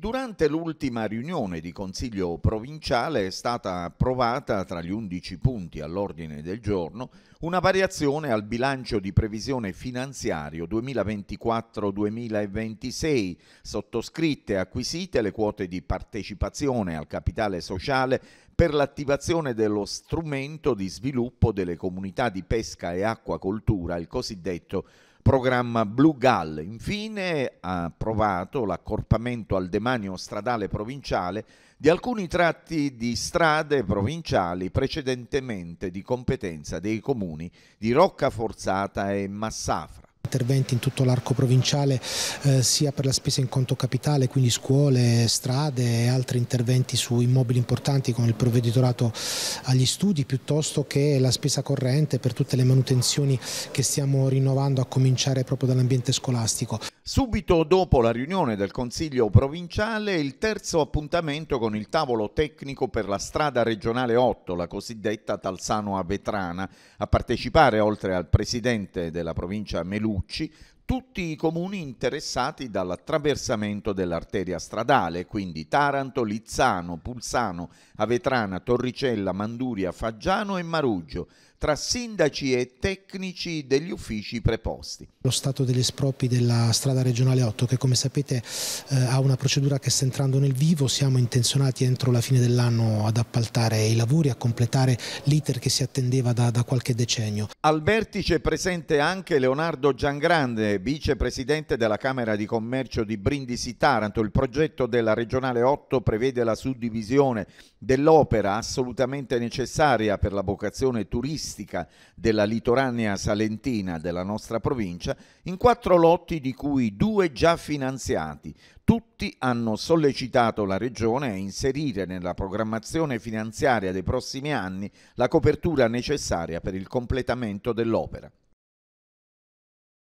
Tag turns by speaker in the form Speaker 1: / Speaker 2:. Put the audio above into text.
Speaker 1: Durante l'ultima riunione di Consiglio provinciale è stata approvata tra gli 11 punti all'ordine del giorno una variazione al bilancio di previsione finanziario 2024-2026, sottoscritte e acquisite le quote di partecipazione al capitale sociale per l'attivazione dello strumento di sviluppo delle comunità di pesca e acquacoltura, il cosiddetto programma Blue Gall. Infine ha approvato l'accorpamento al demanio stradale provinciale di alcuni tratti di strade provinciali precedentemente di competenza dei comuni di Rocca Forzata e Massafra
Speaker 2: interventi in tutto l'arco provinciale eh, sia per la spesa in conto capitale, quindi scuole, strade e altri interventi su immobili importanti come il provveditorato agli studi piuttosto che la spesa corrente per tutte le manutenzioni che stiamo rinnovando a cominciare proprio dall'ambiente scolastico.
Speaker 1: Subito dopo la riunione del Consiglio provinciale il terzo appuntamento con il tavolo tecnico per la strada regionale 8, la cosiddetta Talsano-Avetrana. A partecipare oltre al presidente della provincia Melù Carucci tutti i comuni interessati dall'attraversamento dell'arteria stradale, quindi Taranto, Lizzano, Pulsano, Avetrana, Torricella, Manduria, Faggiano e Maruggio, tra sindaci e tecnici degli uffici preposti.
Speaker 2: Lo stato degli espropri della strada regionale 8 che come sapete eh, ha una procedura che sta entrando nel vivo, siamo intenzionati entro la fine dell'anno ad appaltare i lavori, a completare l'iter che si attendeva da, da qualche decennio.
Speaker 1: Al vertice presente anche Leonardo Giangrande, vicepresidente della Camera di Commercio di Brindisi Taranto. Il progetto della regionale 8 prevede la suddivisione dell'opera assolutamente necessaria per la vocazione turistica urbanistica della litoranea salentina della nostra provincia in quattro lotti di cui due già finanziati. Tutti hanno sollecitato la Regione a inserire nella programmazione finanziaria dei prossimi anni la copertura necessaria per il completamento dell'opera.